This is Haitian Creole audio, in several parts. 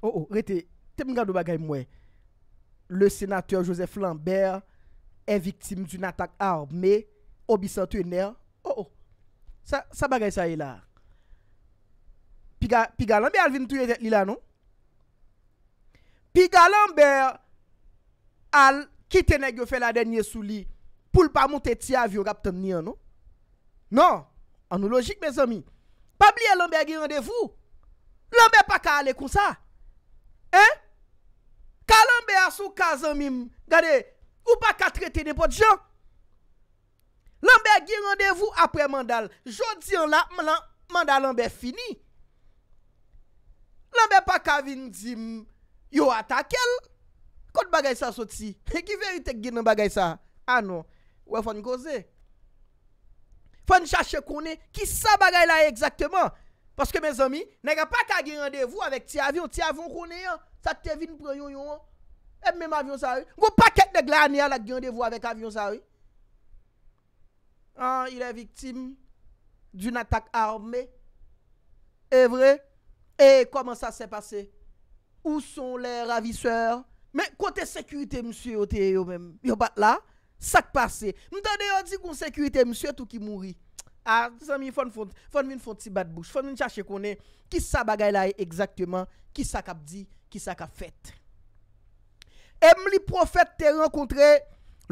O, oh, o, oh, rete, te mga do bagay mwen. Le senateur Joseph Lambert e viktim d'un atak armé obisantou e ner. Oh, o, o, sa bagay sa e la. Pi galambe al vin touye li la, nou? Pi galambe al kitene gyo fè la denye sou li pou l pa moun te tia avyon rap ten ni an, non? Non, nou? Non, anou logik, me zomi. Pa bli e Lambert gen randevou. Lambert pa ka ale kon sa. E? Ka lambe asou kazan mim? Gade, ou pa katre teni pot jan? Lambe gen randevou apre mandal. Jodi an la, mandal lambe fini. Lambe pa kavin zim, yo ata kel. Kote bagay sa soti? E ki verite gen nan bagay sa? Ano, ah, we fany koze. Fany chache kone, ki sa bagay la e exactement? Paske mè zomi, nè gè pa kè gè randevou avèk ti avyon, ti avyon konè yon. Sak te vin prè yon yon. Mè mè mè avyon sa yon. Gè pa kè dè glanè yon la gè randevou avèk avyon sa yon. An, ilè viktim d'yon atak armè. E vre, e, koman sa se pase? Ou son lè raviseur? Mè, kote sekurite msye yo te yo mèm. Yo bat la, sak pase. Mè tanè yo di kon sekurite msye tou ki mouri. Ah, fon min fon ti bat bouch, fon min chache konen, ki sa bagay la e ekzakteman, ki sa kap di, ki sa kap fet. Emily Prophet te renkontre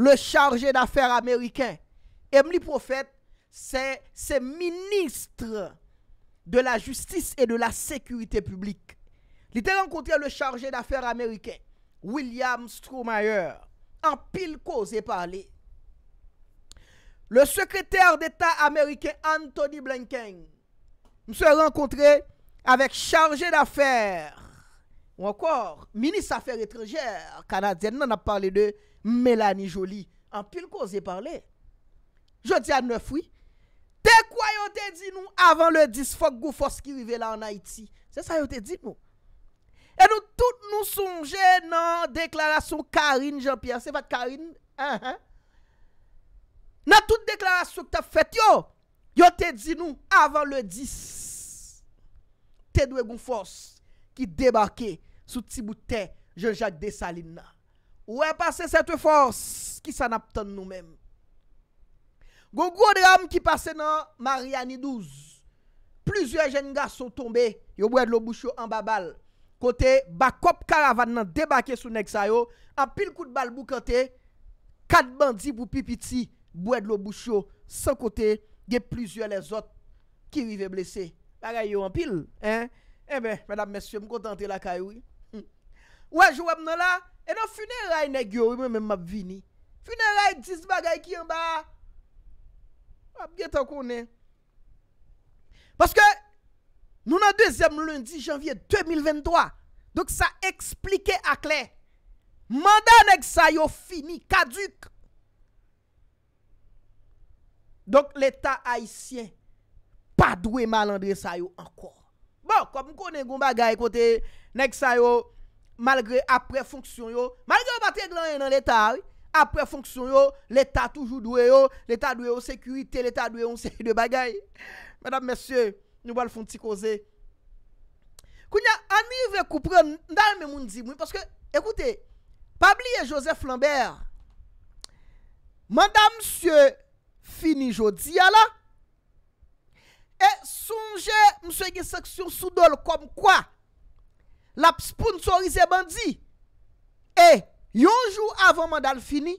le charje d'affer Ameriken. Emily Prophet se ministre de la justis e de la sekurite publik. Li te renkontre le charje d'affer Ameriken, William Stroemeyer, an pil koze pale. Le sekreter d'Etat Ameriken Anthony Blanken mse renkontre avèk chargè d'affèr ou ankor, Minis Affèr Etrègèr Kanadyen nan ap parle de Mélanie Jolie. An pil ko zè parle. Jodi an 9, oui. De kwa yon te di nou avèn le disfok goufos ki vive la an Haïti? Se sa yon te di nou? E nou tout nou sonje nan deklarasyon Karine Jean-Pierre. Se pat Karine? Ha ah, ha. Na tout deklarasyon ki ta fèt yo, yo te di nou avan le 10, te dwe goun fòs ki debakè sou ti boutè je jad de salin nan. Ouè pase sete fòs ki san ap tann nou mèm. Goun goun de am ki pase nan Mariani 12, plizye jen nga son tombe, yo bwèd lo boucho an babal, kote bakop karavan nan debakè sou nek sayo, apil kout bal bou kote, kat bandi pou pipiti, Bwèd lo boucho, san kote, ge plizye le zot ki wive blese. La gaye hmm. yo anpil, eh? Eh be, mèdame mesye, mkontante la kay wè. Ouaj wè mnola, eno funeray neg yo wè mè mè mab vini. Funeray diz bagay ki yon ba. Mab ge tankou ne. Baske, nou nan dezem lundi janvye 2023, dok sa eksplike ak lè. Manda neg sa yo fini, kadük. Donk l'Etat Haitien pa dwe malandre sa yo ankor. Bon, kwa mkone goun bagay kote nek sa yo malgre apre fonksyon yo. Malgre wapate glan yon an l'Etat, apre fonksyon yo, l'Etat toujou dwe yo, l'Etat dwe yo sekurite, l'Etat dwe yo seki de bagay. Madame, Monsieur, nou wale fon ti koze. Kou nya, anive koupre ndal men moun di moun, ekoute, pabliye Joseph Lambert, Madame, Monsieur, Fini jodi ya la. E sunje mswe gen seksyon sudol kom kwa. La sponsorize bandi. E yonjou avon mandal fini.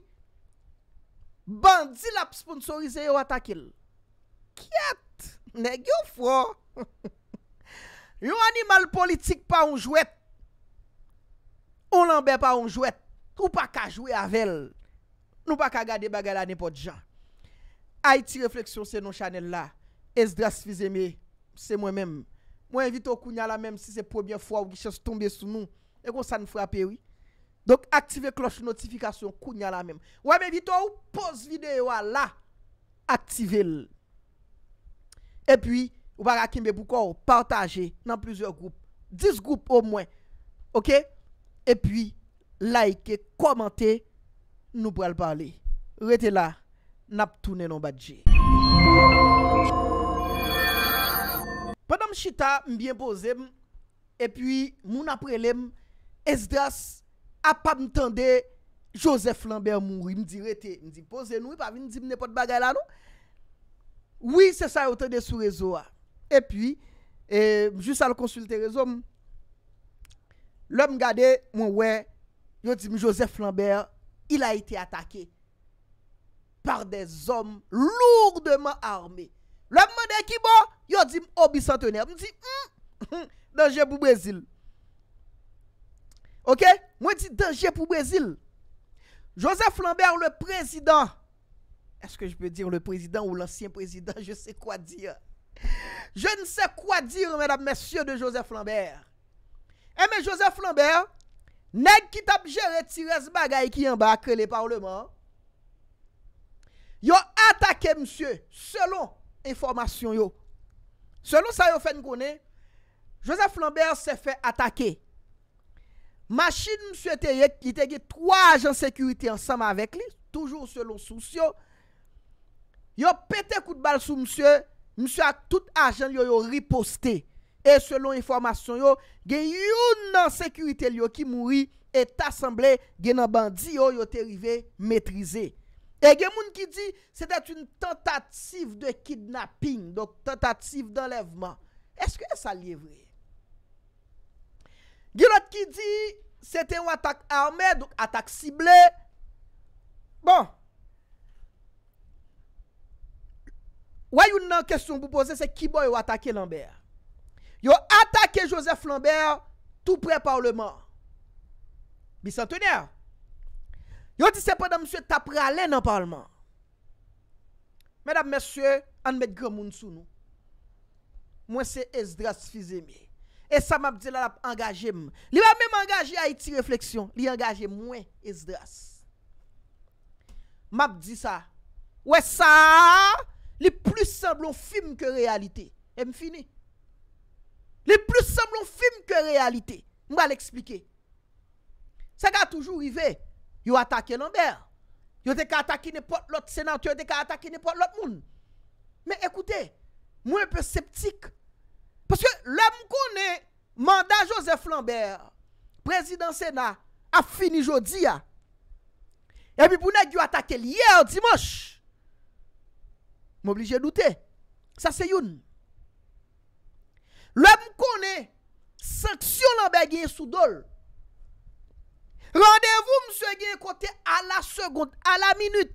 Bandi la sponsorize yo atakil. Kiet. Negyo fwo. Yon animal politik pa unjouet. O lanbe pa unjouet. Ou pa ka jwe avel. Nou pa ka gade bagala nepo dijan. Ha iti refleksyon se nou chanel la. Es dras vize me. Se mwen men. Mwen evito kou nye la men si se premier fwa ou ki chan se tombe sou nou. E kon sa nou frape oui. Donk aktive kloche notifikasyon kou nye la men. Wame evito ou pose videyo la. Aktive l. E pwi ou baga kimbe pou kon ou partaje nan plizur group. Dis group ou mwen. Ok? E pwi like, komante, nou pral parle. Rete la. Naptounenon badje Pendan m chita m byen pose E pwi moun aprelem Es dras A pa m tende Joseph Lambert moun non? ah. M di rete m di pose nou M di m nepot bagay la nou Oui se sa yotende sou rezo E pwi Just al konsulte rezo Lò m gade mwen we Yo di m Joseph Lambert Il a ite atake par des om lourdement armé. Le mèdè ki bo, yo di obi santenè, di, danger pou Brésil. Ok, mwen di danger pou Brésil. Joseph Lambert, le président, eske jbe dir le président ou l'ansyen président, je se kwa dir. Je ne se kwa dir, mèdèm, mèsyè de Joseph Lambert. E eh, mè Joseph Lambert, nèk ki tap jè re tirè z bagay ki yon bak lè parleman, yo atake msye selon informasyon yo. Selon sa yo fen konen, Joseph Lambert se fe atake. Machine msye te yek, yi te ge 3 ajan sekurite ansam avek li, toujou selon sou. Yo pete kout bal sou msye, msye a tout ajan yo yo riposte. E selon informasyon yo, gen yon nan sekurite li yo ki mouri, et asemble gen nan bandi yo yo te rive metrize. Ege moun ki di, se det un tentative de kidnapping, donk tentative de enleveman. Eske sa liye vwe? Gelo ki di, se ten wak tak arme, donk atak sible. Bon. Wajoun nan kestyon pou pose, se ki boy wak take Lambert. Yo atake Joseph Lambert, tou pre par leman. Bi sante ni an? Yo di sepon nan msye tapra lè nan parlman. Mèdap msye, an mèk gromoun sou nou. Mwen se es dras fizè mè. E sa mab di la lap angaje mè. Li va mèm angaje Haiti Reflexion. Li angaje mwen es dras. Mab di sa. Ouè sa, li plus semblon film ke realite. E m finè. Li plus semblon film ke realite. Mwa l'explike. Sa ga toujou rivey. yo atake l'amber. Yo dek atake ne pot lot senant, yo dek atake ne pot lot moun. Me ekoute, moun e pe septik. Paske lè moun konè, manda Joseph Lambert, prezident senant, a fini jodi ya. Ebi pou nek yo atake l'yer, dimanche. M'oblije doute. M'oblije, sa se youn. Lè moun konè, seksyon l'amber genye sou dole. Rendevou mse gye kote a la segonde, a la minute.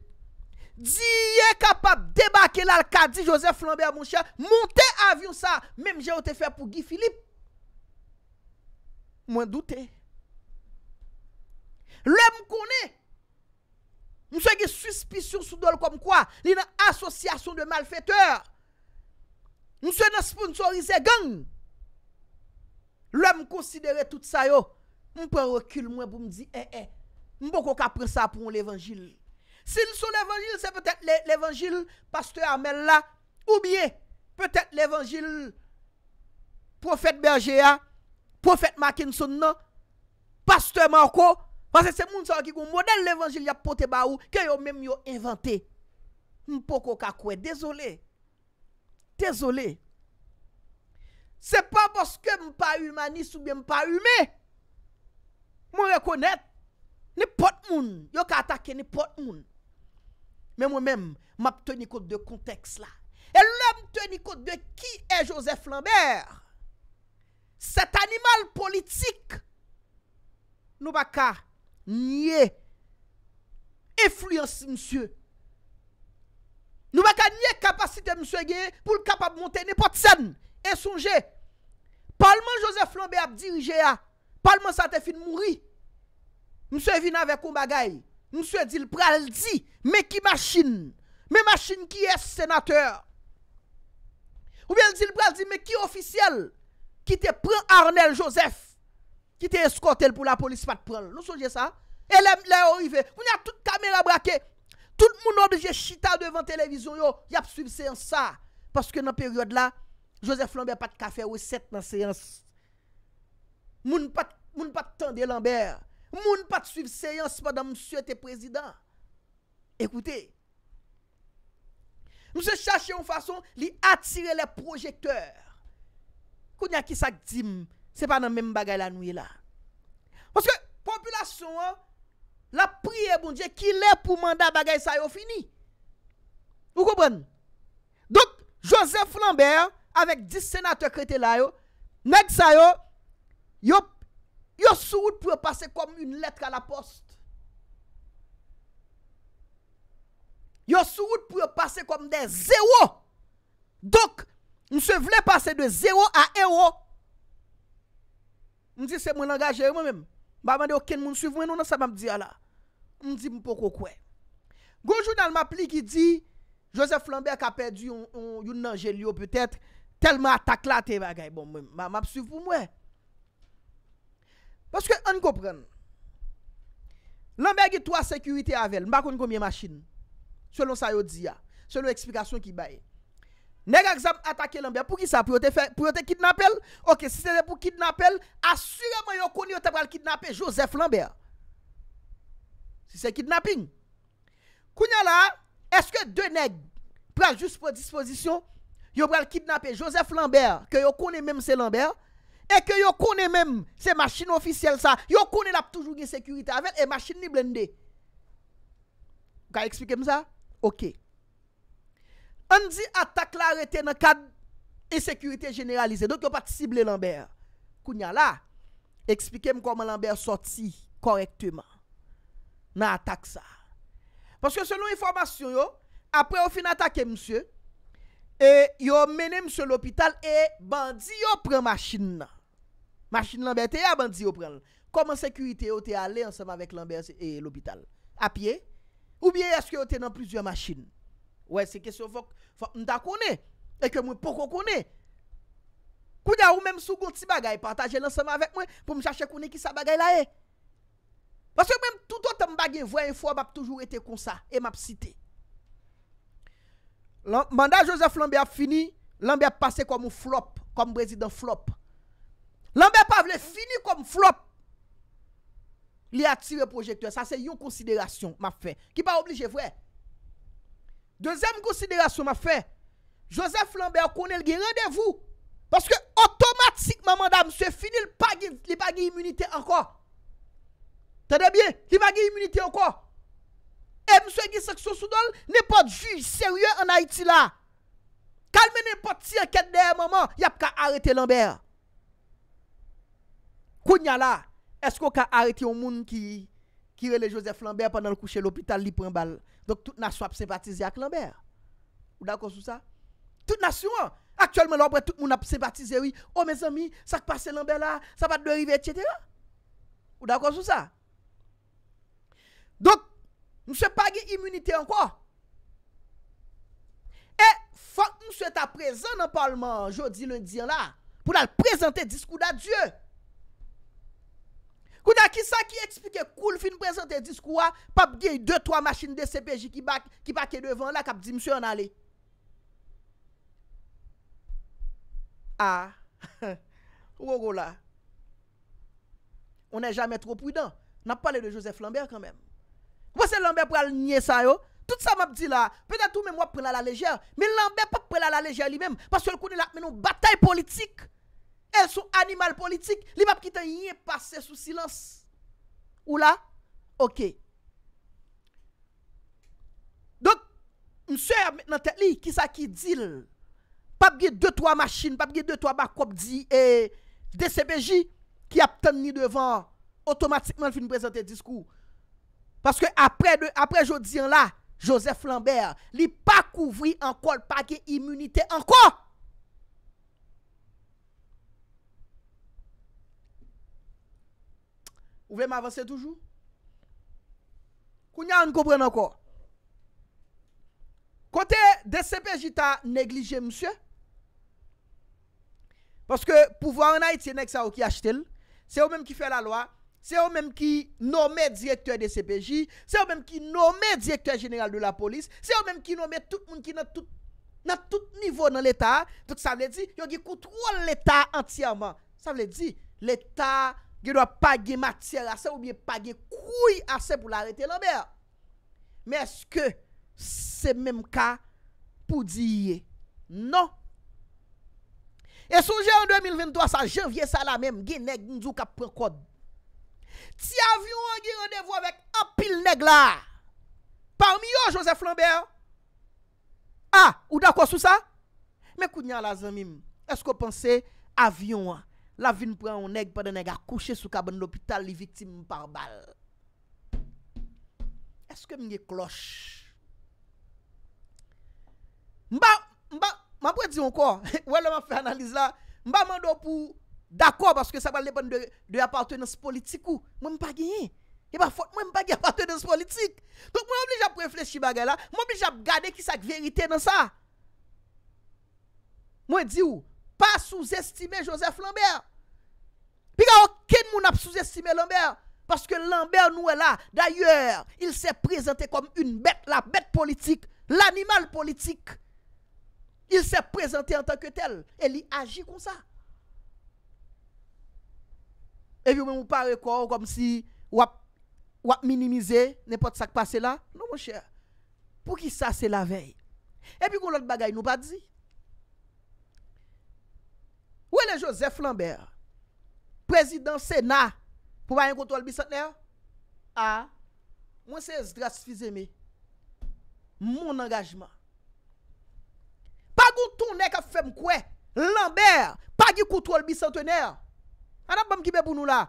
Di ye kapap debake lal kadi, Josep Flambert moun chan, monte avyon sa, mèm jè ote fè pou Guy Philippe. Mwen doute. Lè m konè, mse gye suspisyon soudol kom kwa, li nan asosyasyon de malfèteur. Mse nan sponsorize gang. Lè m konsidere tout sa yo. Mwen pren rekyl mwen pou m di, e, eh, e, eh, mwen bon pou koka pren sa pou m l'evangil. Si l'son evangil, se pwetet l'evangil, pasteur Amel la, oubiye, pwetet l'evangil profet Bergea, profet Mackinson nan, pasteur Marco, mwen se se moun sa wakikon, mwen el l'evangil ya pote ba ou, ke yo menm yo inventé. Mwen pou koka kwe, dezolé, dezolé, se pa poske m pa humanis oube m pa hume, Mwen rekounet, nipot moun. Yon ka atake nipot moun. Men mwen men, mwen ap teni kout de konteks la. E lèm teni kout de ki e Joseph Lambert. Set animal politik. Nou baka nye. Efluensi msye. Nou baka nye kapasite msye ge, pou l kapab monte nipot sen. E sonje. Parlement Joseph Lambert ap dirije a. Palman sa te fin mouri. Mse vin avek ou bagay. Mse dil pral di, me ki machin. Me machin ki es senateur. Ou bien dil pral di, me ki ofisyel. Ki te pren Arnel Joseph. Ki te eskotel pou la polis pat pren. Nou souje sa. E lè orive. Mwen ya tout kamera brake. Tout moun ou deje chita devan televizyon yo. Yap soub seyans sa. Paske nan peryode la, Joseph flambè pat kafe wè set nan seyans sa. Moun pat tende Lambert Moun pat suiv seyans Padam msye te prezident Ekoute Nou se chache yon fason Li atire le projekteur Koun ya ki sak dim Se pa nan men bagay la nouye la Poske populasyon La priye bon diye Ki le pou manda bagay sa yo fini Ou koubon Dok Joseph Lambert Avek 10 senatok rete la yo Neg sa yo Yo sou ou pou yo pase kom un letre a la post. Yo sou ou pou yo pase kom de zero. Dok, mse vle pase de zero a e o. Mse se mwen langaje yo mwen men. Mba mwen de okin moun suv mwen non sa mwen mdi ala. Mse mwen mpo koko kwe. Gonjou nan mwen pli ki di, Josef Flambert ka pedi yon angelio petet, telman takla te bagay bon mwen. Mwen mwen mwen mwen mwen mwen mwen mwen mwen mwen. Paske an gopren, lamber ki to a sekurite avel, makon komye masin, selon sa yo diya, selon eksplikasyon ki baye. Neg aksam atake lamber, pou ki sa, pou yo te kidnappel? Ok, si se de pou kidnappel, asureman yo koni yo te pral kidnappel, Joseph Lambert. Si se kidnapping, kounye la, eske de neg, pral just po disposition, yo pral kidnappel, Joseph Lambert, ke yo koni menm se Lambert, E ke yo kounen menm se machin ofisyel sa, yo kounen ap toujou nye sekurite avèl e machin ni blende. Mwen ka eksplikem sa? Ok. An di atak la rete nan kad e sekurite generalize, do te pati sible Lambert. Kounen la, eksplikem koman Lambert sorti korekteman nan atak sa. Paske selon informasyon yo, apre ou fin atakem msye, E yo mene mse l'opital e bandi yo pren machin nan. Machin nan bè te a bandi yo pren. Koman sekwite yo te ale ansanman vek e l'opital? A pie? Ou bè eske yo te nan plizye machin? Ouè se kesyon fok mta konè? E ke mwen pokon konè? Kou ya ou mè msou gout si bagay partajen ansanman vek mwen pou mjache konè ki sa bagay la e? Mwen se mwen toutotan bagay vwen e fwa bap toujou ete konsa e map site. Manda Joseph Lambert a fini, Lambert a pase kom ou flop, kom brezidon flop Lambert pa vle fini kom flop Li a tire projekte, sa se yon konsiderasyon ma fe, ki pa oblije vwe Dezem konsiderasyon ma fe, Joseph Lambert a konel gen radevou Paske otomatik maman dam se fini li pa gen immunite anko Tade bie, li pa gen immunite anko E eh, mswe gisak sou soudol, nipot juj serye an Haiti la. Kalme nipot si an ket deri maman, yap ka arete Lambert. Kou nya la, esko ka arete yon moun ki, ki rele Joseph Lambert, pandan kouche l'opital, li prembal. Dok tout nasyon ap sempatize ak Lambert. Ou d'akosou sa? Tout nasyon an. Akyol men lopre, tout moun ap sempatize wii, o me zami, sak pase Lambert la, sapat de rive et chete. Ou d'akosou sa? Dok, Mse pa ge imunite anko? E, fok mse ta prezen an parlman jodi lundi an la, pou la prezente diskou da Diyo. Kou da kisa ki ekspike koul fin prezente diskou a, pap ge yu 2-3 machin de CPJ ki bak e devan la, kap di mse an ale. A, ou ou la, on en jame tro prudent, nap pale de Joseph Lambert kan menm. Wese lambe pou al nye sa yo. Tout sa map di la. Pe detou men wap prela la lejè. Men lambe pou prela la lejè li men. Pas yo l kouni la men nou batay politik. El sou animal politik. Li map ki te nye pase sou silans. Ou la? Ok. Dok. Mse nan tek li. Kisa ki dil. Pap ge 2-3 machin. Pap ge 2-3 bakop di. E. Eh, DCBJ. Ki ap ten ni devan. Otomatikman fin prezante diskou. Paske apre jo diyan la, Josef Lambert, li pa kouvri ankol, pa ge imunite ankol. Ouve m avanse toujou? Kounyan koubren ankol. Kote de sepejita neglije msye, paske pou vwa anay ti nek sa ou ki ashtel, se ou menm ki fe la lwa, Se yo mèm ki nomè direktor de CPJ, se yo mèm ki nomè direktor general de la polis, se yo mèm ki nomè tout moun ki nan tout nivou nan l'Etat, tout sa mèm di, yo ge koutouan l'Etat entyaman. Sa mèm di, l'Etat ge doa page mater asè ou mèm page koui asè pou l'arete nan mèm. Mèm eske se mèm ka pou diye. Non. E souje an 2023 sa jevye sa la mèm, genè genjou ka prekode. Ti avyon an gye randevou avèk apil neg la. Parmi yo, Josep Flambert. Ha, ah, ou d'akos sou sa? Mè kou d'yè la zan mim. Eskou pense avyon an. La vin pou an yon neg paden neg a kouche sou kabon l'opital li vitim par bal. Eskou mwenye kloch. Mba, mba, mba, mba mwenye di yon kon. Wè lè man fè analize la. Mba mwenye do pou... D'akor, parce que ça va l'épande de l'appartenance politique ou? Mwen m'pagye yé. Mwen m'pagye l'appartenance politique. Donc mwen m'lijap refleche chi bagay la. Mwen m'lijap gade ki sak verite nan sa. Mwen di ou? Pas sous-estime Joseph Lambert. Pi ga okèd moun ap sous-estime Lambert. Parce que Lambert nouè la. D'ayeur, il se prezente comme une bête. La bête politique. L'animal politique. Il se prezente en tant que tel. El y agi kon sa. E vi mwen moun parekò, kom si wap minimize, ne pot sak pase la? Non, moun chè. Pou ki sa, se la vey. E pi kon lòt bagay nou pa dizi. Ou e le Joseph Lambert, prezident sèna, pou bayan kontrol bisantèner? A, mwen se sdrasfize me, moun angajman. Pa goutounè ka fem kwe, Lambert, pa ki kontrol bisantèner, An ap bèm ki bè pou nou la?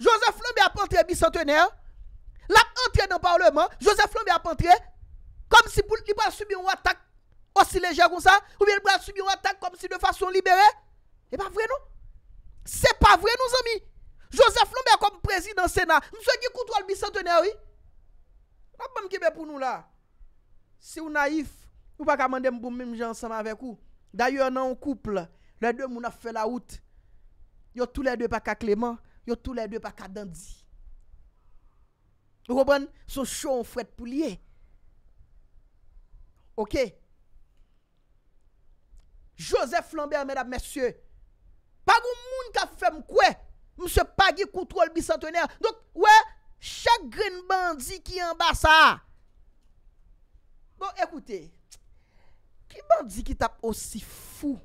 Joseph Lombe ap antre bicentenèr? La ap antre nan parleman? Joseph Lombe ap antre? Kom si pou li pa subi ou atak osi leje kon sa? Ou li pa subi ou atak kom si de fason libere? E pa vre nou? Se pa vre nou zami? Joseph Lombe kom prezident sena? Mso ki koutou al bicentenèr? An ap bèm ki bè pou nou la? Se ou naif, ou pa kamande mboum mbim jan san avek ou? Daye ou nan ou kouple, la dèm mou na fè la oute. Yo tou lè dè pa ka Clément, yo tou lè dè pa ka Dandy. Roubon, sou chou ou fwèd pou liye. Ok. Joseph Lambert, mèdap mèsyè. Pag ou moun ka fèm kwe, msè pagi koutouol bisantènyè. Dok kwe, chèk gren bandi ki yon basa. Bon, ekoute. Ki bandi ki tap osi fou?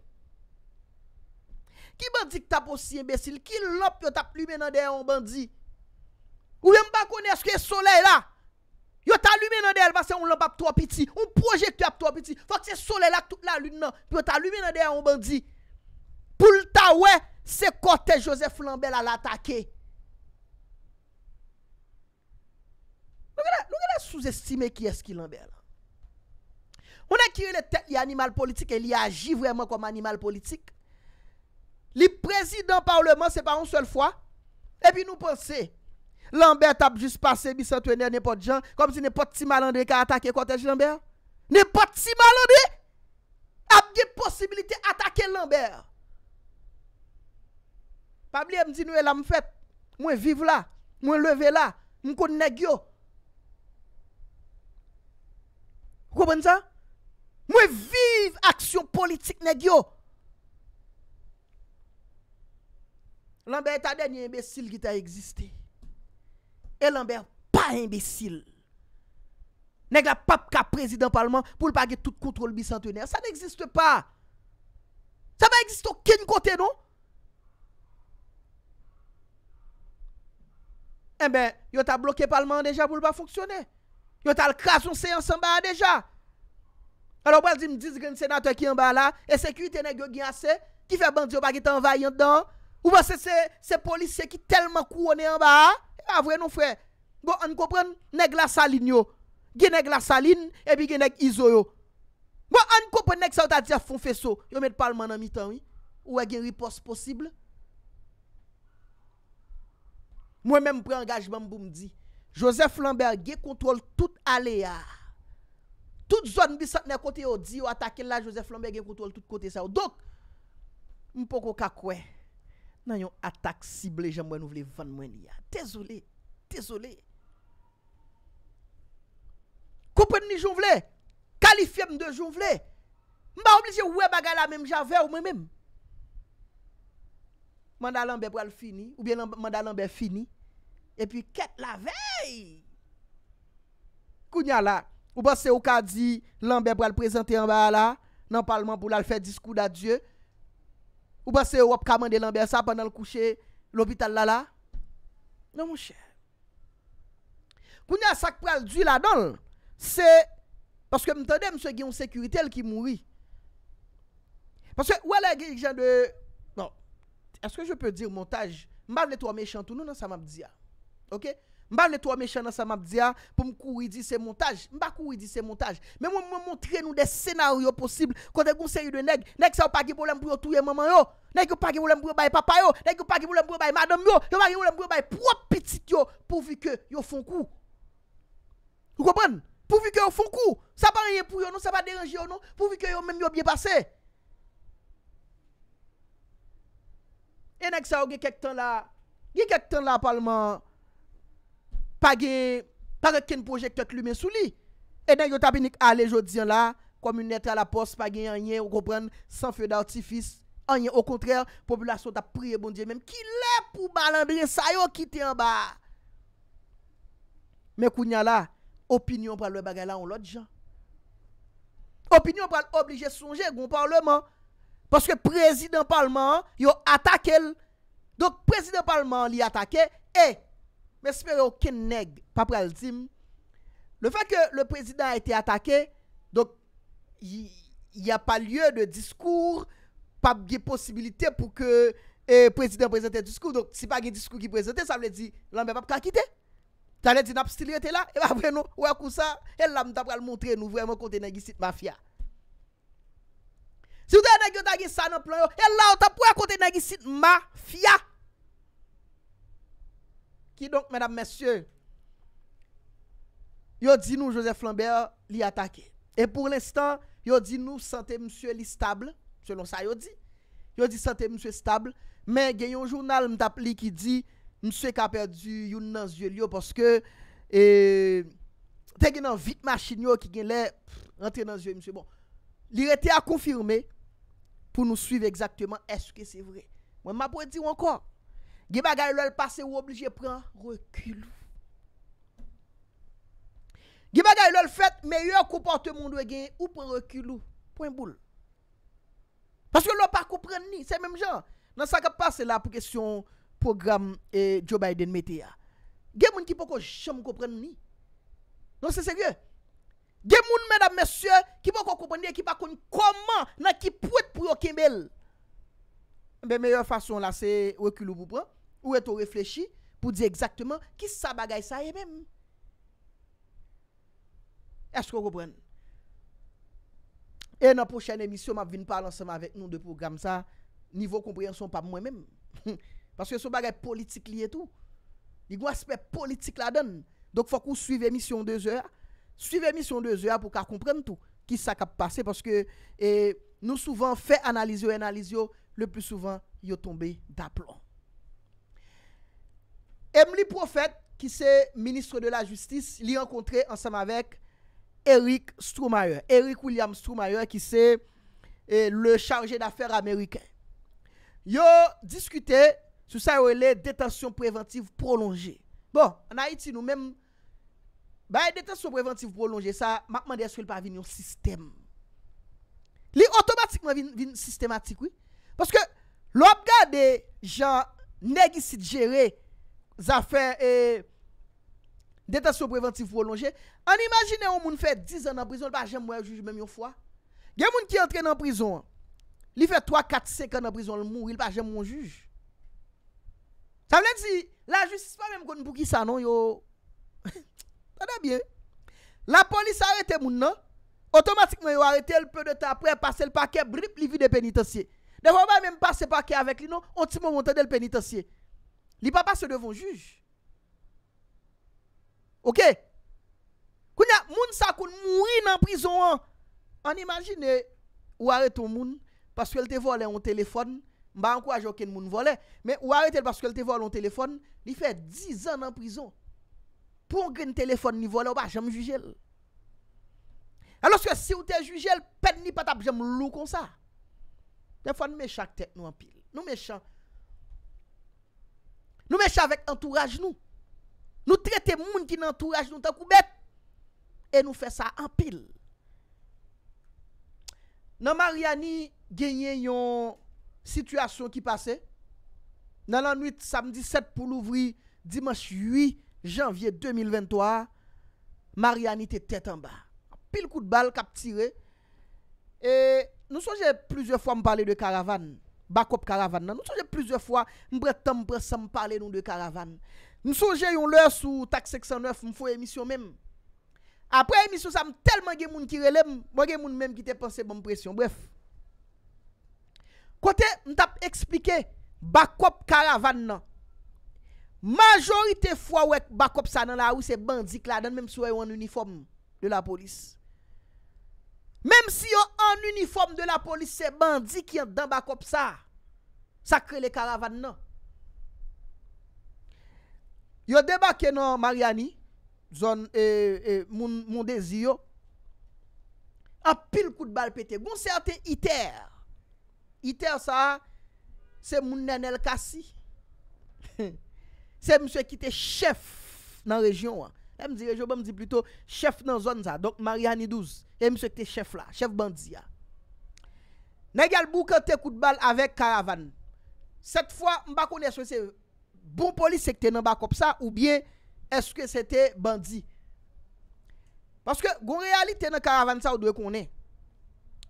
Ki bandi ki ta posi embesil? Ki lop yo ta plume nan dey an bandi? Ou yon ban kone skye soley la? Yo ta lume nan dey al basen yon lop ap to ap iti. Yon proje tu ap to ap iti. Fak se soley la tout la lune nan. Yo ta lume nan dey an bandi. Poul ta we, se kote Josef Lambella l'atake. Nou gana souzestime ki eski Lambella? Ou nan ki yon li animal politik, el li agi vweman kom animal politik? li prezidant parleman se pa on sel fwa, epi nou pense, Lambert ap jis pase, misantwene, nepo dijan, kom si nepo ti malandre, ka atake kotej Lambert, nepo ti malandre, ap ge posibilite atake Lambert, pabli em di nou el amfet, mwen vive la, mwen leve la, mwen koun negyo, koubon sa, mwen vive aksyon politik negyo, Lanbe, ta denye imbesil ki ta eksiste. E lanbe, pa imbesil. Neg la pap ka prezident palman pou l pa ge tout kontrol bisantener. Sa n'eksiste pa. Sa pa eksiste okin kote nou. E ben, yo ta blokye palman deja pou l pa fonksyone. Yo ta l kras yon seyonsan ba deja. Ano wèl di m diz gen senato ki yon ba la, e sekwite neg yo gyanse, ki fe bandyo pa ge tan vayan dan, Ou ba se se polisye ki telman kou wone yon ba ha? E Avre nou fre. Bo an kopren, nek la salin yo. Ge nek la salin, ebi ge nek izo yo. Bo an kopren, nek sa ou ta diya fon feso. Yo met palman nan mi tanwi. Ou e gen ripos posible. Mwen men mpren angajman mboum di. Joseph Lambert ge kontrol tout ale ya. Tout zon bi satne kote yo di, yo atake la Joseph Lambert ge kontrol tout kote sa yo. Dok, mpoko kakwey. nan yon atak sible jan mwen ouvle van mwen liya. Tezole, tezole. Koupen ni jouvle, kalifye m de jouvle. M ba oublize ouwe bagay la menm, jave ou men menm. Manda lambe pou al fini, oubyen manda lambe fini, epi ket la vey. Kounya la, ouba se ouka di, lambe pou al prezante yon ba la, nan palman pou la al fe diskou da Diyo, Ou bas se wop kaman de lan besa pandan l kouche l opital la la. Non moun chè. Koun ya sak pral dwi la don. Se, paske mtande msè gen yon sekurite l ki mouri. Paske wale gen gen de... Non, eske je pe dire montaj. Mbavle to a me chantoun nou nan sa mabdia. Ah. Ok? Mba mne to a me chan nan sa map diyan pou mkou widi se montaj. Mba kou widi se montaj. Mwen mwen mwontre nou de senaryo posible kote goun seri de neg. Neg sa ou pa ge bolem pou yo touye mwaman yo. Neg yo pa ge bolem pou yo bay papa yo. Neg yo pa ge bolem pou yo bay madam yo. Yo pa ge bolem pou yo bay propitit yo pou vi ke yo fon kou. Yon kompon? Pou vi ke yo fon kou. Sa pa reye pou yo nou, sa pa deranji yo nou. Pou vi ke yo menm yo biye pase. E neg sa ou ge kek tan la, ge kek tan la palman yo. pa gen, pa gen ken projektyot lume sou li, edan eh yo tabinik ale jodi an la, komi netra la pos, pa gen an yen, ou kopren, san fey da otifis, an yen, ou kontrèl, populasyon ta priye bon diye men, ki lè pou balan biye, sa yo ki te an ba, men kou nyan la, opinyon pral le bagay la, ou lot dijan, opinyon pral oblije sonje, goun parleman, paske prezident parleman, yo atake l, dok prezident parleman li atake, e, Mè si mè yo ken neg pa pral zim. Le fè ke le prezident a ete atake, donk, y a pa lye de diskour, pap ge posibilite pou ke eh, prezident prezente diskour. Donk, si pa gen diskour ki prezente, sa mè di, lan mè pap kakite. Sa mè di nap stilete la, e mè apre nou, wè kousa, el la mè tap pral montre nou vwè mè kontenegi sit mafya. Si mè te anegyo ta gen sanan plan yo, el la an tap wè kontenegi sit mafya. yo di nou Joseph Lambert li atake e pou l'instant yo di nou sante msye li stable selon sa yo di yo di sante msye stable men gen yon jounal mta pli ki di msye ka perdi yon nan zye li yo parce ke te gen nan vit machin yo ki gen le rentre nan zye msye bon, li rete a konfirme pou nou suive exactement eske se vre mwen ma pou eti wankon Ge bagay lòl pase ou oblije pren rekylou. Ge bagay lòl fèt meyèr kompante moun dwe gen ou pren rekylou. Poin boul. Paske lòl pa koupren ni. Se mèm jan. Nan sa ka pase la pou kesyon program e, Joe Biden mete ya. Gen moun ki po ko chanm koupren ni. Nan se seryè. Gen moun mèdame mèsyè ki po ko koupren ni. Ki pa koni koman nan ki pwèd pou yo kemel. Ben meyèr fasyon la se rekylou pou pren. Ou eto reflechi pou di ekzaktman Kis sa bagay sa e mem Esko gopren E nan pochayn emisyon Ma vin pa lanseman avek nou de program sa Nivou kompryen son pa mwen mem Paske sou bagay politik li eto Igwa sepe politik la den Dok fok ou suive emisyon 2h Suive emisyon 2h pou ka kompren tout Kis sa kap pase Paske eh, nou souvan fe analizyo Analizyo le plus souvan Yo tombe da plon Emli Profet, ki se Ministre de la Justice, li ankontre ansam avek Eric Stroumayer, Eric William Stroumayer, ki se e, le chanje d'affer Ameriken. Yo diskute sou sa yo le detansyon preventiv prolonje. Bon, anayiti nou men, ba e detansyon preventiv prolonje, sa makman de aswel pa vin yon sistem. Li otomatikman vin sistematik, oui. Paske, lopga de jan negisid jere, zafen e detasyon preventif ou lonje, an imagine ou moun fè 10 an an prizon, l pa jèm mwen juj mèm yon fwa. Gen moun ki entren an prizon, li fè 3, 4, 5 an an prizon, l moun, l pa jèm mwen juj. Sa mè di, la justice pa mèm konn pou ki sa non, yo ta da bie. La polis arete moun nan, otomatikman yo arete el peu de ta apre, passe el pakè, brip li vi de penitensye. De fò mèm mèm passe pakè avèk li non, onti mou montè del penitensye. Li pa pa se devon juj. Ok? Koun ya moun sa koun moun ri nan prison an. An imagine ou arete ou moun. Paske ou te vole on telefone. Ba an kwa jo ken moun vole. Men ou arete ou paske ou te vole on telefone. Li fe dizan nan prison. Pongre nan telefone ni vole ou ba jem jujel. An loske se ou te jujel. Pen ni patap jem lou kon sa. Nan fon mechak tek nou an pil. Nou mechak. Nou mèche avèk entouraj nou. Nou tretè moun ki n'entouraj nou tan kou bèt. E nou fè sa an pil. Nan Mariani genye yon situasyon ki pase. Nan an 8 samdi 7 pou l'ouvri, dimans 8 janvye 2023, Mariani te tèt an ba. Pil kout bal kap tire. E nou son jè plusieurs fò m'pale de karavan nou. Bakop karavan nan, nou souje plizwe fwa, m bret tan m bret san m pale nou de karavan Nou souje yon lèr sou tak 609, m fou emisyon men Apre emisyon san, m telman gen moun ki relem, m gen moun men ki te panse bon presyon, bref Kote, m tap explike, bakop karavan nan Majorite fwa wèk bakop sa nan la ou se bandik la, nan men m souye yon uniform de la polis Mem si yo an uniform de la polis se bandi ki yon dan bakop sa, sa kre le karavan nan. Yo debake nan Mariani, e, e, moun de ziyo, apil kout balpete. Goun se ate iter, iter sa, se moun nen el kasi, se moun se kite chef nan rejyon an. M di rejoube m di plitou chef nan zon za. Donk Mariani 12. M se te chef la. Chef bandi ya. Nagy al bouke te kout bal avek karavan. Set fwa m bako ne so se bon polis se te nan bakop sa ou bien eske se te bandi. Paske gon reali te nan karavan sa ou dwe konen.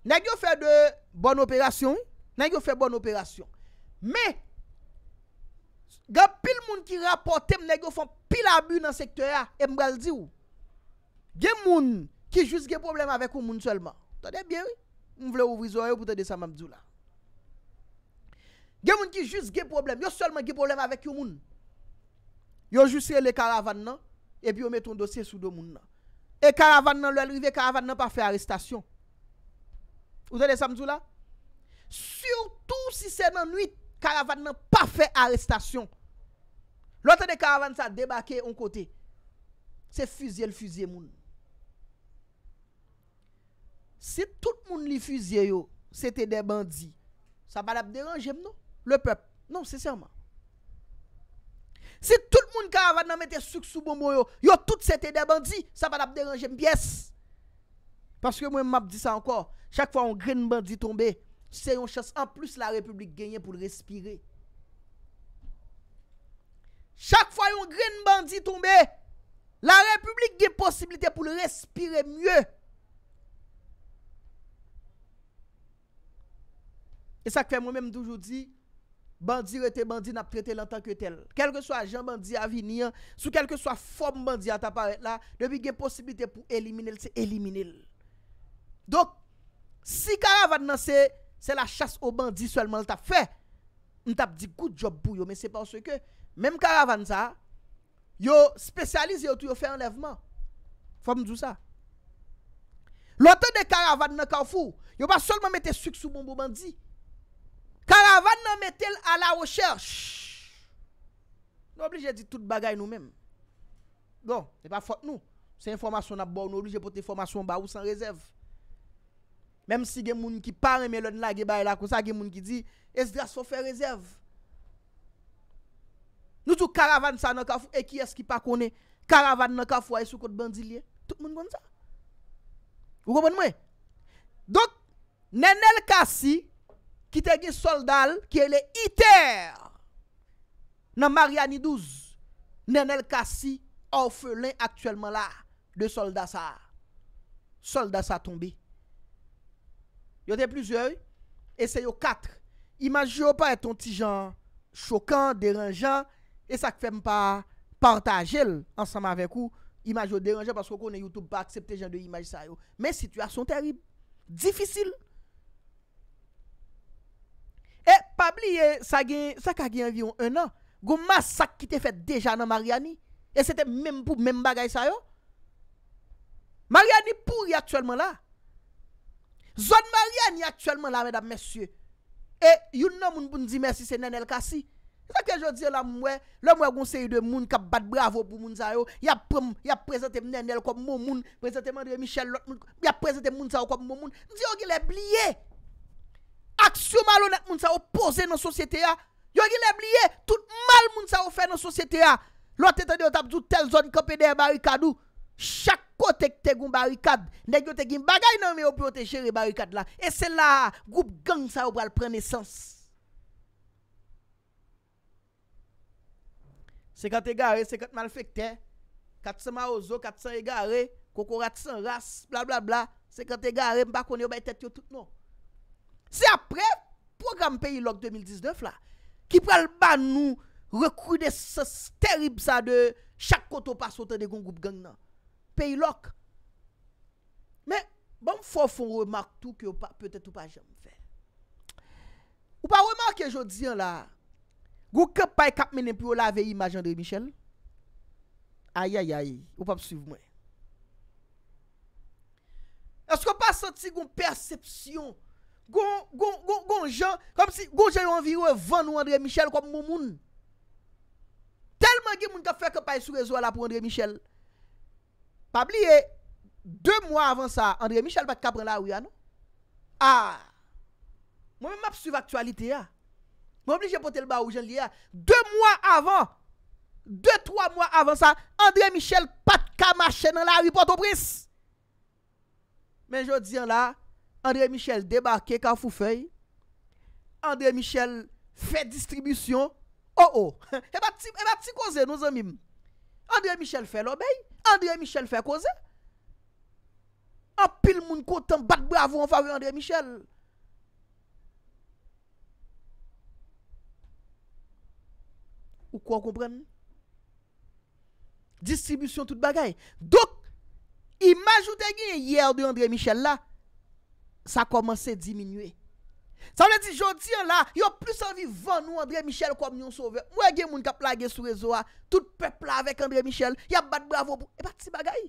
Nagy yo fe de bon operasyon. Nagy yo fe bon operasyon. Me. Me. Gan pil moun ki rapote mne ge fon pil abu nan sektorya, e mbal di ou. Ge moun ki juz ge problem avek ou moun selman. Tade biye ou, m vle ou vizore ou pote de sa mamzou la. Ge moun ki juz ge problem, yo selman ge problem avek ou moun. Yo juz se le karavan nan, e pi ou meton dosye sou do moun nan. E karavan nan lue lrive, karavan nan pa fe arrestasyon. Pote de sa mamzou la. Surtou si se nan nwit, karavan nan pa fe arrestasyon. Lote de karavan sa debake yon kote, se fuzye l fuzye moun. Se tout moun li fuzye yo, se te de bandi, sa pa la p deranje m nou? Le pep, nou se serman. Se tout moun karavan nan mette souk sou bonbon yo, yo tout se te de bandi, sa pa la p deranje m, yes! Paske mwen map di sa ankor, chak fwa yon gren bandi tombe, se yon chas an plus la republik genye pou respire. chak fwa yon gren bandi tombe, la republik gen posibilite pou le respire mye. E sa kfe mwen menm d'oujoudi, bandi rete, bandi naprete lantan ke tel. Kelke swa jan bandi avinian, sou kelke swa fom bandi atapare la, lebi gen posibilite pou elimine l, se elimine l. Dok, si kara va nan se, se la chas ou bandi selman l tap fe, l tap di good job bouyo, men se pwase ke, Mem karavan sa, yo spesyalize yo tou yo fè enlèvement. Fòm djou sa. Lòte de karavan nan kaw fò, yo pa solman mette suk sou bon bouman di. Karavan nan mette ala wòchèr. Non, bli jè di tout bagay nou men. Non, jè e pa fòt nou. Se yon fòmasyon ap bò, nou li jè pot yon fòmasyon ba ou san rezèv. Mem si gen moun ki pare, men lòd nan ge baye la kon sa, gen moun ki di, es dras fò fè rezèv. Nou tou karavan sa nan ka fwa, e ki eski pa konen, karavan nan ka fwa, e sou kote bandilyen, tout moun konen sa. Ou kon moun mwen? Donk, nenel kasi, ki te ge soldal, ki ele iter, nan mariani douz, nenel kasi, orfe len aktuelman la, de soldas sa, soldas sa tombi. Yo te plizoy, e se yo katre, imajyo pa eton ti jan, chokan, deranjan, E sak fèm pa partajel ansanm avèk ou, imaj yo deranje, pasko konen YouTube pa aksepte jen de imaj sa yo. Men situasyon terib, difisil. E, pabli, sak a gen vyon 1 an, goma sak ki te fèt deja nan Mariani, e sete men pou men bagay sa yo. Mariani pou yi aktuelman la. Zon Mariani yi aktuelman la, mèdame, mèsyè. E, yon nan moun boun di mèsyè, se nen el kasi, La kè jò diyo la mwen, lè mwen goun se yi de moun kap bat bravo pou moun sa yo, ya prezente mnen del kom moun moun, prezente mwen de Michel, ya prezente moun sa yo kom moun moun, diyo ki le bliye, aksyon malo net moun sa yo pose nan sosyete ya, diyo ki le bliye, tout mal moun sa yo fe nan sosyete ya, lò non, te tè diyo tabzou tel zon kapè de barikadou, chakotèk te goun barikad, nek yo te gin bagay nan mè yo protejere barikad la, e se la goup gang sa yo pral prene sens. 50 e gare, 50 mal fèk ten, 400 ma ozo, 400 e gare, kokorat 100 ras, bla bla bla, 50 e gare, mba kon yo bay tèt yo tout nou. Se apre, program Pays Lock 2019 la, ki pral ban nou, rekru de sas terib sa de chak koto pa sotan de goun goup gang nan. Pays Lock. Men, ban fò fò ou remak tou ki ou pa, pètè tou pa jèm fè. Ou pa remak kè jò diyan la, Gou ke pay kap menen pou la veye imaj Andre Michel ni? Ayayay, ou pa psiv mwen? Esko pa santi goun persepsyon? Goun gen, kom si goun gen yon enviro e 20 ou Andre Michel kom moun moun? Telman gen moun ka feke pay sou rezo la pou Andre Michel? Pabli e, 2 mwa avan sa, Andre Michel pa kap ren la ou ya nou? A, ah! mwen mwen pa psiv aktualite ya. Mwen mwen li jepote l bar ou jen li ya, 2 mwen avan, 2-3 mwen avan sa, André Michel pat kamache nan la ripoto pris. Men jen diyan la, André Michel debake ka foufei, André Michel fe distribisyon, Oh oh, E ba ti koze nou zan mim, André Michel fe lomey, André Michel fe koze, An pil moun kontan bat bravo an fave André Michel, Ou kwa kompren mi? Distribusyon tout bagay. Dok, imajouten gen yè yè ou de André Michel la, sa komanse diminue. Sa mwen di jodi an la, yo plus an vivan nou André Michel koman yon sove. Mwen gen moun ka plage sou rezo a, tout pepla avek André Michel, yabat bravo bou, yabat e si bagay.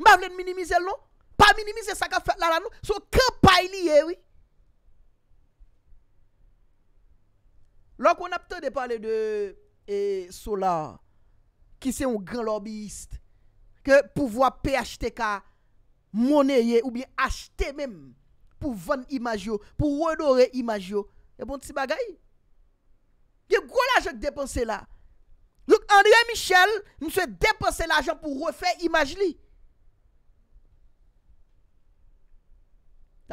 Mwen vle minimize loun, pa minimize sa ka fè lala loun, sou ke pay li yè wè. Lòk wè na pte de pale de e, Sola Ki se yon gran lobbyist Ke pou vwa PHTK Moneye ou biye achte men Pou vwan imajyo Pou renore imajyo E bon ti bagay Ge gwo la jok depanse la Lòk André Michel Mse depanse la jok pou refe imajli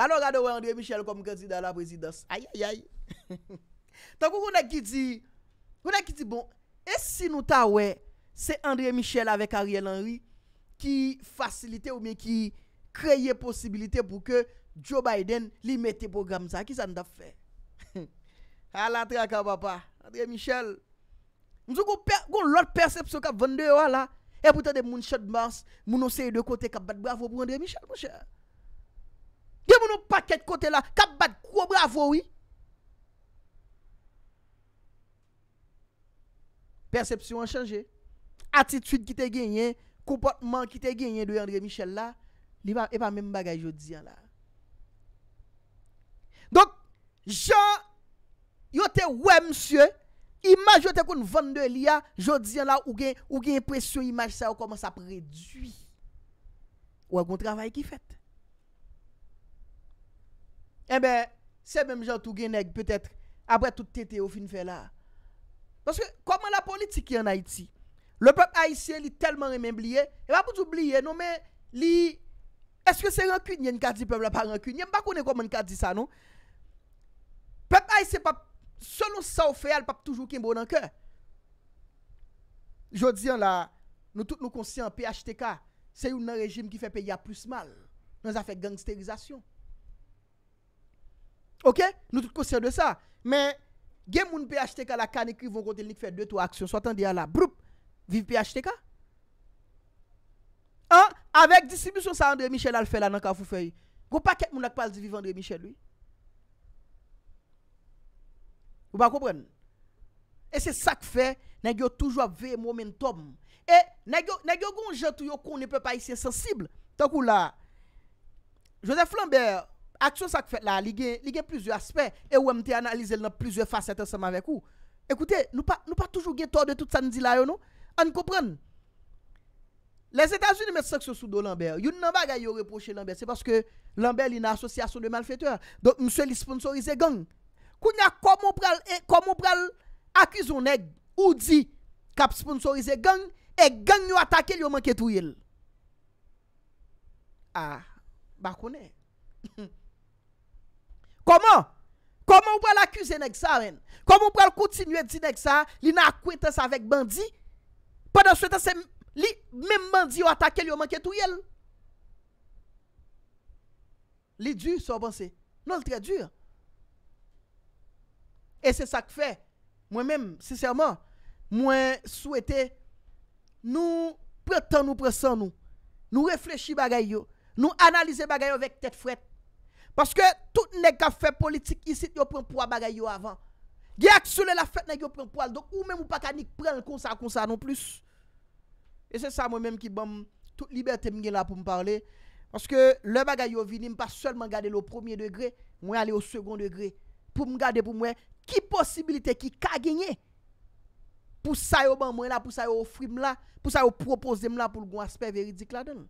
Lòk adò wè André Michel Kom kèzi da la prezidans Aïe aïe aïe Tako wou na ki di Wou na ki di bon E si nou ta we Se Andre Michel avek Ariel Henry Ki fasilite ou men ki Kreye posibilite pou ke Joe Biden li mette program za Ki sa nou da fe A la tra ka wapa Andre Michel Mzou kon lot percepso kap vende wala E pou tade moun chad mars Moun nou se yi de kote kap bat bravo pou Andre Michel Gye moun nou paket kote la Kap bat kou bravo oui Persepsyon an chanje. Atitude ki te genyen, kompotman ki te genyen do Yandre Michel la, li pa men bagay yo diyan la. Donk, yo te we msye, imaj yo te kon vande li ya, yo diyan la, ou gen presyon imaj sa yo koman sa predwi. Ou akon travay ki fet. E be, se men msye tou gen bon eh neg, apre tout tete yo fin fe la, Sonske, koman la politik ki an Haiti? Le pep Haitien li telman rememb liye? Eman pou t'oubliye, non men, li... Eske se rankunye nka di pep la pa rankunye? Mpa kounen koman nka di sa, non? Pep Haitien pap, selon sa ou fey, al pap toujou ki mbo nan ke. Jou diyan la, nou tout nou konsyen en PHTK. Se yon nan rejim ki fe pe ya plus mal. Nan sa fe gangsterizasyon. Ok? Nou tout konsyen de sa. Men... Gen moun P.H.T.K la kan e kri von kontel ni kfe dwe tou aksyon Swa tan diya la, broup, viv P.H.T.K An, avek distribusyon sa André Michel al fe la nan ka fufey Gou pa ket moun ak pal di viv André Michel li Gou pa kompren E se sak fe, negyo toujwa ve momentom E negyo goun jetou yo kon ne pe pa isye sensibl Ton kou la, Joseph Lambert Aksyon sak fet la, li gen plizye aspet, e wèm te analize l nan plizye faset an seman vek ou. Ekoute, nou pa toujou gen tor de tout sa nidila yo nou, an koupren. Les Etats-Unis men sak se sou do Lambert, yon nan baga yo reproche Lambert, se paske Lambert li nan asosyasyon de malfeitwa, don mse li sponsorize gang. Kou nya komopral akizone ou di kap sponsorize gang, e gang yo atake li yo manke tou yel. Ah, bakoune. Koman? Koman ou pral akuse nèk sa ren? Koman ou pral kontinuè di nèk sa, li nan akwintè sa vek bandi? Pwè nan souwète se li, mèm bandi ou atake li ou manke tou yel? Li djur souwèp ansè. Non lè trè djur. E se sa k fè. Mwen mèm, sinseman, mwen souwète nou prètan nou, prèsan nou. Nou reflechi bagay yo. Nou analize bagay yo vek tèt fwèt. Paske tout ne ka fè politik isit yo pren pou a bagay yo avan. Ge aksoule la fèt nan yo pren pou al do. Ou mè mou pa kanik pren konsa konsa non plus. E se sa mwen mèm ki bom tout libertè mwen gen la pou m'parle. Paske le bagay yo vinim pa sèlman gade lo premier degré. Mwen alè o second degré. Pou mwen gade pou mwen ki posibilité ki ka genye. Pou sa yo ban mwen la, pou sa yo ofri mwen la. Pou sa yo propose mwen la pou l'goun asper veridik la dene.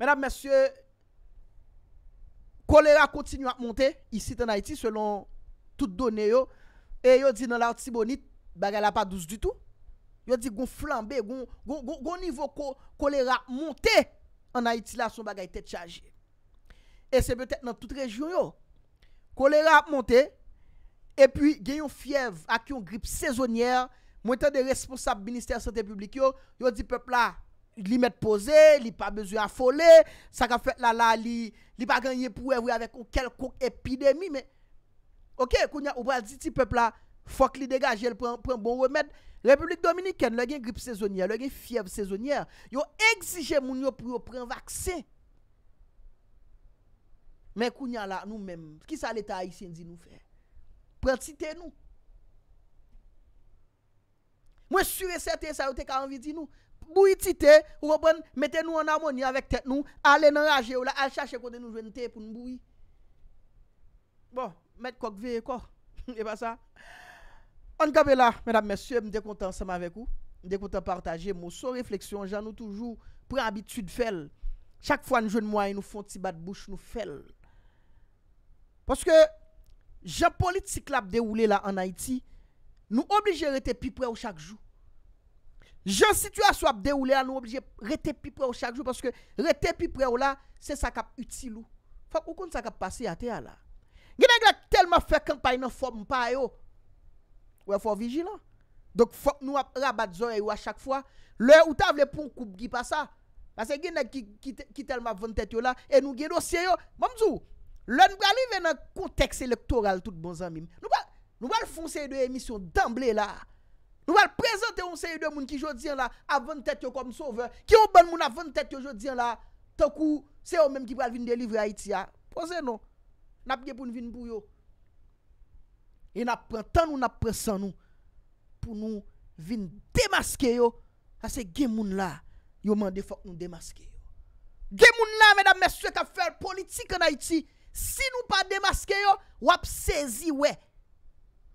Men ap mersye, kolera kontinu ap monte, isi tan Haiti, selon tout donè yo, e yo di nan laot si bonit, bagay la pa douz du tout, yo di gon flambe, gon nivou kolera monte, an Haiti la son bagay te tchaje. E se bete nan tout rejyon yo, kolera ap monte, e pi gen yon fiev ak yon grip sezonier, mwen tan de responsab minister sante publik yo, yo di pepla, Li met pose, li pa bezu afole, sa ka fet la la, li pa ganyen pou evwe avek ou kelkou epidemi. Ok, kounya, ou vwa diti pepla, fok li degaje, li pren bon remèd. Republik Dominikèn, lè gen grip sezonier, lè gen fiev sezonier, yo exige moun yo pou yo pren vaksen. Men kounya la, nou men, ki sa l'Etat Haitien di nou fè? Pren titen nou. Mwen sure se te, sa yo te ka anvi di nou. Boui ti te, ou wopan, mette nou an amoni avèk tet nou, ale nan raje ou la, al chache konde nou jwene te pou nou boui. Bon, met kokve, kok, e pa sa. An gabela, menab mesye, m dekontan seman avèk ou, m dekontan partaje, mou so refleksyon, jan nou toujou pre habitude fel. Chak fwa nou jwene mwaye, nou fon ti bat bouch nou fel. Poske, jan politik lap dewule la an Haiti, Nou oblije rete pi pre ou chak jou. Jan situasyon ap de ou bon, le an, nou oblije rete pi pre ou chak jou, paske rete pi pre ou la, se sakap utsi lou. Fak ou kon sakap pase yate a la. Genèk lak telman fè kampay nan fòm mpa yo, wè fò vijil an. Dok fòm nou ap rabat zon yo a chak fwa, lè ou ta vle pou koup gipa sa. Pase genèk ki telman vantet yo la, e nou geno se yo, bamzou, lè nou gali vè nan konteks elektoral tout bon zanmim. Nou pa, Nou val foun se yi de emisyon d'emble la. Nou val prezante yon se yi de moun ki jodzyan la avan tet yo kom sove. Ki yon ban moun avan tet yo jodzyan la. Tokou se yon menm ki val vin delivre Haiti ya. Non. Poze nou. Napge pou nou vin pou yo. E napren tan nou napren san nou. Pou nou vin demaske yo. Ase gen moun la. Yo mande fok nou demaske. Gen moun la men a merswe ka fèr politik an Haiti. Si nou pa demaske yo. Wap sezi wey.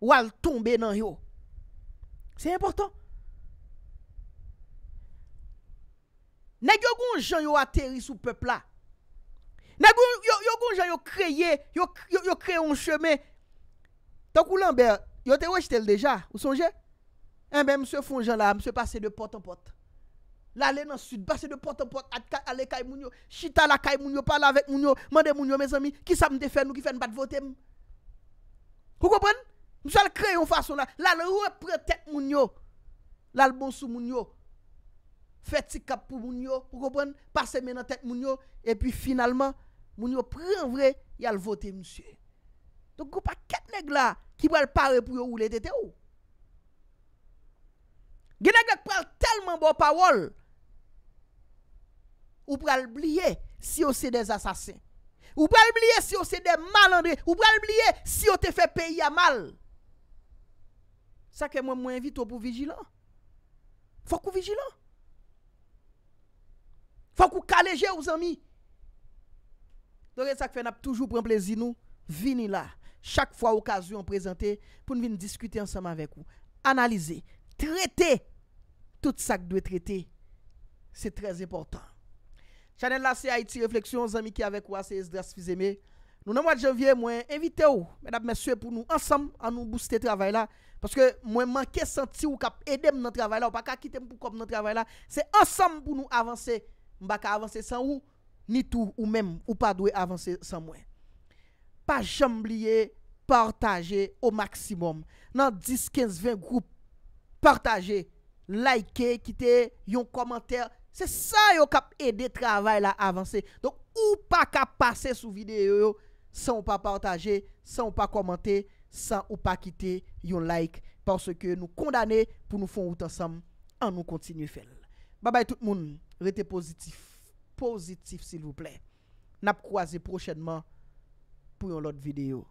Ou al tombe nan yo Se importan Neg yo goun jan yo a teri sou pepla Neg yo goun jan yo kreye Yo kreye yon cheme Tak ou lan be Yo te wesh tel deja Ou sonje eh En be mse fon jan la Mse pase de pot en pot La le nan sud Pase de pot en pot Ale kay moun yo Chita la kay moun yo Pala vek moun yo Mande moun yo me zami Ki sa mte fè nou ki fè nou bat vote mou Kou kopon? M sou al kre yon fason la, lal repre tek moun yo, lal bon sou moun yo, fe tsi kap pou moun yo, ou kopwen, pase menan tek moun yo, epi finalman, moun yo pren vre, yal vote monsye. Don koupa ket neg la, ki pral pare pou yo ou lete bon te ou. Genek lak pral telman bon pawol, ou pral blye si yo se de asasin, ou pral blye si yo se de malandre, ou pral blye si yo te fe peyi a mal. Sa ke mwen mwen evite ou pou vijilan. Fak ou vijilan. Fak ou kaleje ou zami. Do re sa ke fè nap toujou pren plezi nou. Vini la. Chak fwa okasyon prezante. Poun vini diskute ansama vek ou. Analize. Trete. Tout sa ke dwe trete. Se trez eportan. Chanel la se a iti refleksyon. Zami ki avek ou a se es dras fizeme. Nou nan mwa djevye mwen evite ou, mwen ap mesye pou nou ansam an nou booste travay la, paske mwen manke santi ou kap edem nan travay la, ou pa ka kite m pou kom nan travay la, se ansam pou nou avanse, mba ka avanse san ou, ni tou ou men, ou pa dwe avanse san mwen. Pa jamblie, partaje, ou maksimum, nan 10, 15, 20 group, partaje, like, kite, yon komenter, se sa yo kap ede travay la avanse, don ou pa ka pase sou videyo yo, San ou pa partaje, san ou pa komante, san ou pa kite yon like parce ke nou kondane pou nou fon out ansam an nou kontinu fel. Babay tout moun, rete pozitif. Pozitif sil vople. Nap kwa ze prochenman pou yon lot video.